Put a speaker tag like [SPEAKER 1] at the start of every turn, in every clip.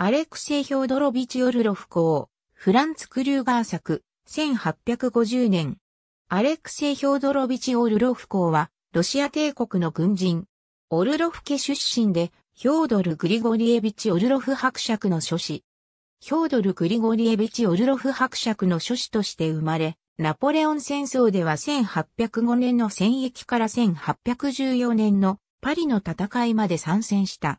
[SPEAKER 1] アレクセイ・ヒョードロビチ・ヨルロフ公、フランツ・クリューガー作、
[SPEAKER 2] 1850年。アレクセイ・ヒョードロビチ・オルロフ公は、ロシア帝国の軍人。オルロフ家出身で、ヒョードル・グリゴリエビチ・オルロフ伯爵の諸子。ヒョードル・グリゴリエビチ・オルロフ伯爵の諸子として生まれ、ナポレオン戦争では1805年の戦役から1814年のパリの戦いまで参戦した。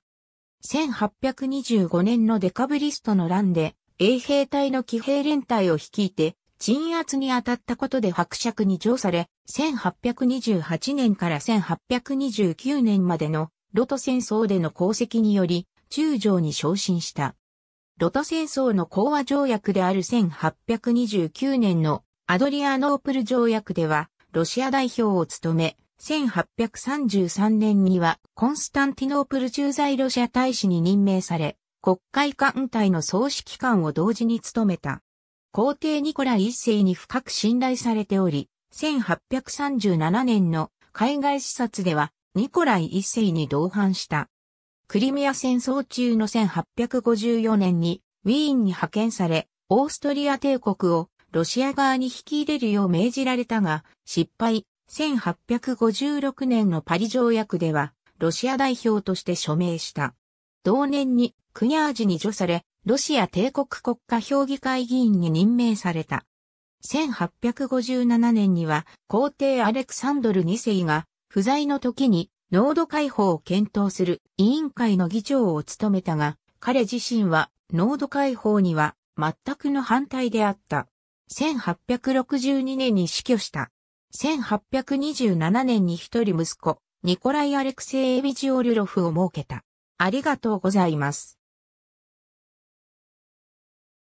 [SPEAKER 2] 1825年のデカブリストの乱で、衛兵隊の騎兵連隊を率いて、鎮圧に当たったことで伯爵に上され、1828年から1829年までのロト戦争での功績により、中将に昇進した。ロト戦争の講和条約である1829年のアドリアノープル条約では、ロシア代表を務め、1833年にはコンスタンティノープル駐在ロシア大使に任命され、国会艦隊の総指揮官を同時に務めた。皇帝ニコラ一世に深く信頼されており、1837年の海外視察ではニコライ一世に同伴した。クリミア戦争中の1854年にウィーンに派遣され、オーストリア帝国をロシア側に引き入れるよう命じられたが、失敗、1856年のパリ条約では、ロシア代表として署名した。同年に、クニャージに除され、ロシア帝国国家評議会議員に任命された。1857年には、皇帝アレクサンドル2世が、不在の時に、濃度解放を検討する委員会の議長を務めたが、彼自身は、濃度解放には、全くの反対であった。1862年に死去した。1827年に一人息子、
[SPEAKER 1] ニコライ・アレクセイ・エビジオリュロフを設けた。ありがとうございます。